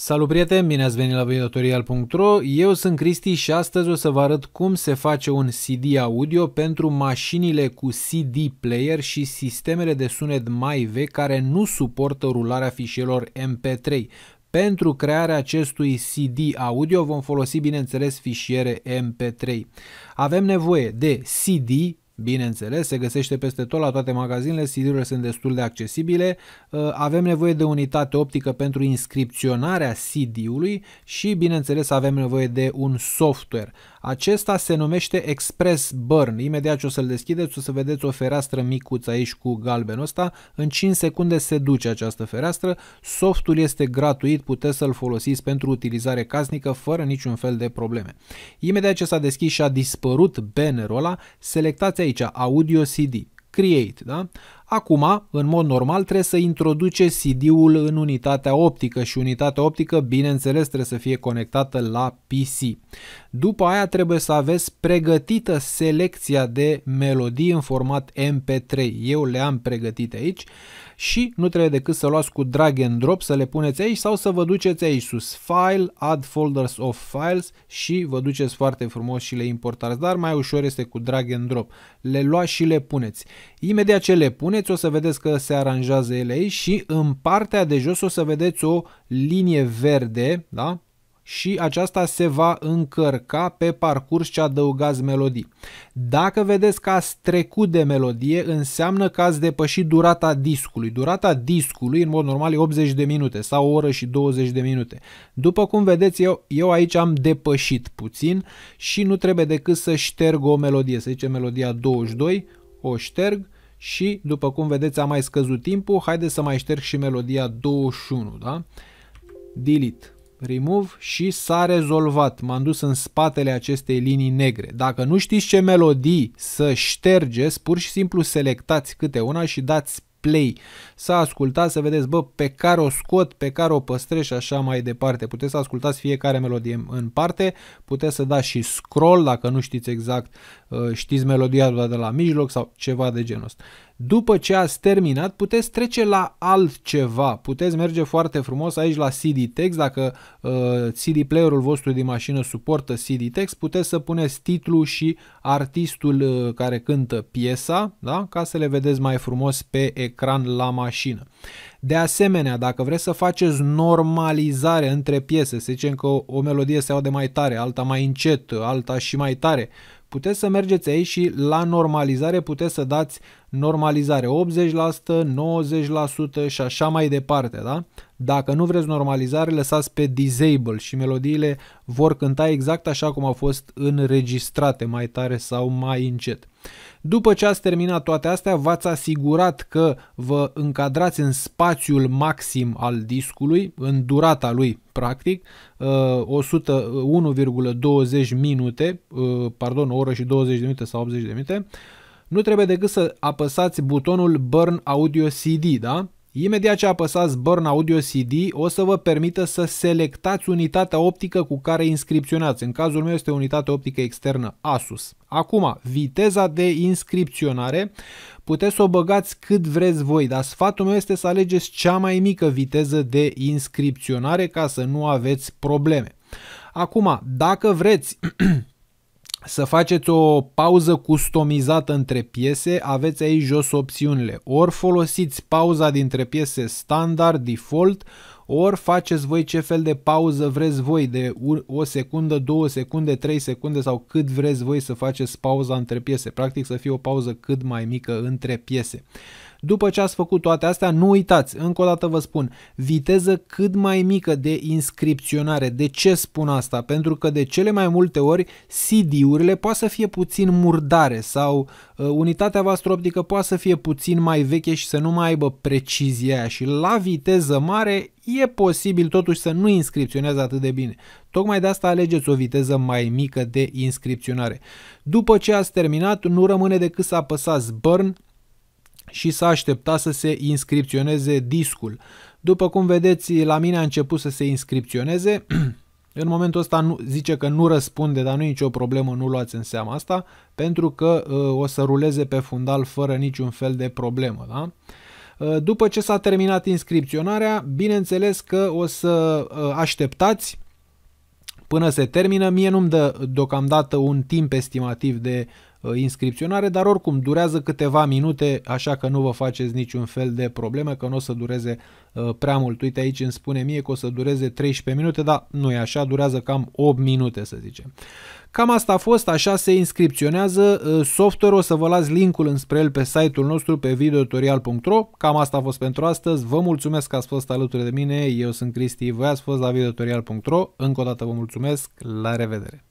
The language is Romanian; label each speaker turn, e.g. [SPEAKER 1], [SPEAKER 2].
[SPEAKER 1] Salut prieteni, bine ați venit la videotorial.ro, eu sunt Cristi și astăzi o să vă arăt cum se face un CD audio pentru mașinile cu CD player și sistemele de sunet mai vechi care nu suportă rularea fișielor MP3. Pentru crearea acestui CD audio vom folosi bineînțeles fișiere MP3. Avem nevoie de CD, Bineînțeles, se găsește peste tot la toate magazinele, CD-urile sunt destul de accesibile. Uh, avem nevoie de unitate optică pentru inscripționarea CD-ului și, bineînțeles, avem nevoie de un software. Acesta se numește Express Burn. Imediat ce o să-l deschideți, o să vedeți o fereastră micuță aici cu galbenul ăsta. În 5 secunde se duce această fereastră. Softul este gratuit, puteți să-l folosiți pentru utilizare casnică fără niciun fel de probleme. Imediat ce s-a deschis și a dispărut bannerul ăla, selectați aici Audio CD. Create, da? Acum, în mod normal, trebuie să introduceți CD-ul în unitatea optică și unitatea optică, bineînțeles, trebuie să fie conectată la PC. După aia trebuie să aveți pregătită selecția de melodii în format MP3. Eu le am pregătite aici și nu trebuie decât să luați cu drag and drop, să le puneți aici sau să vă duceți aici sus, File, Add Folders of Files și vă duceți foarte frumos și le importați, dar mai ușor este cu drag and drop. Le luați și le puneți. Imediat ce le puneți, puneți o să vedeți că se aranjează ele aici și în partea de jos o să vedeți o linie verde, da? și aceasta se va încărca pe parcurs ce adăugați melodii. Dacă vedeți că ați trecut de melodie, înseamnă că ați depășit durata discului. Durata discului, în mod normal, e 80 de minute sau o oră și 20 de minute. După cum vedeți, eu, eu aici am depășit puțin și nu trebuie decât să șterg o melodie. Să zicem melodia 22, o șterg și, după cum vedeți, a mai scăzut timpul, haideți să mai șterg și melodia 21, da? Delete, remove și s-a rezolvat. M-am dus în spatele acestei linii negre. Dacă nu știți ce melodii să ștergeți, pur și simplu selectați câte una și dați play, să ascultați, să vedeți, bă, pe care o scot, pe care o păstrez și așa mai departe. Puteți să ascultați fiecare melodie în parte, puteți să dați și scroll, dacă nu știți exact, uh, știți melodia de la mijloc sau ceva de genul ăsta. După ce ați terminat, puteți trece la altceva. Puteți merge foarte frumos aici la CD Text. Dacă uh, CD player-ul vostru din mașină suportă CD Text, puteți să puneți titlul și artistul uh, care cântă piesa, da? ca să le vedeți mai frumos pe ecran la mașină. De asemenea, dacă vreți să faceți normalizare între piese, să zicem că o, o melodie se aude mai tare, alta mai încet, alta și mai tare, puteți să mergeți aici și la normalizare puteți să dați normalizare 80%, 90% și așa mai departe, da? Dacă nu vreți normalizare, lăsați pe disable și melodiile vor cânta exact așa cum au fost înregistrate, mai tare sau mai încet. După ce ați terminat toate astea, v-ați asigurat că vă încadrați în spațiul maxim al discului, în durata lui, practic, 101,20 uh, minute, uh, pardon, o oră și 20 de minute sau 80 de minute, nu trebuie decât să apăsați butonul Burn Audio CD, da? Imediat ce apăsați Burn Audio CD, o să vă permită să selectați unitatea optică cu care inscripționați. În cazul meu este unitatea optică externă Asus. Acum, viteza de inscripționare, puteți să o băgați cât vreți voi, dar sfatul meu este să alegeți cea mai mică viteză de inscripționare ca să nu aveți probleme. Acum, dacă vreți să faceți o pauză customizată între piese, aveți aici jos opțiunile. Ori folosiți pauza dintre piese standard, default, ori faceți voi ce fel de pauză vreți voi, de o secundă, două secunde, trei secunde sau cât vreți voi să faceți pauza între piese. Practic să fie o pauză cât mai mică între piese. După ce ați făcut toate astea, nu uitați, încă o dată vă spun, viteză cât mai mică de inscripționare. De ce spun asta? Pentru că de cele mai multe ori CD-urile poate să fie puțin murdare sau uh, unitatea voastră optică poate să fie puțin mai veche și să nu mai aibă precizia aia și la viteză mare e posibil totuși să nu inscripționează atât de bine. Tocmai de asta alegeți o viteză mai mică de inscripționare. După ce ați terminat, nu rămâne decât să apăsați Burn și s-a aștepta să se inscripționeze discul. După cum vedeți, la mine a început să se inscripționeze. În momentul ăsta nu, zice că nu răspunde, dar nu e nicio problemă, nu luați în seama asta, pentru că uh, o să ruleze pe fundal fără niciun fel de problemă. Da? Uh, după ce s-a terminat inscripționarea, bineînțeles că o să uh, așteptați până se termină. Mie nu-mi dă deocamdată un timp estimativ de Uh, inscripționare, dar oricum durează câteva minute, așa că nu vă faceți niciun fel de probleme, că nu o să dureze uh, prea mult. Uite aici îmi spune mie că o să dureze 13 minute, dar nu e așa, durează cam 8 minute să zicem. Cam asta a fost, așa se inscripționează uh, software, o să vă las linkul înspre el pe site-ul nostru pe videotutorial.ro. Cam asta a fost pentru astăzi, vă mulțumesc că ați fost alături de mine, eu sunt Cristi, voi ați fost la videotutorial.ro, încă o dată vă mulțumesc, la revedere!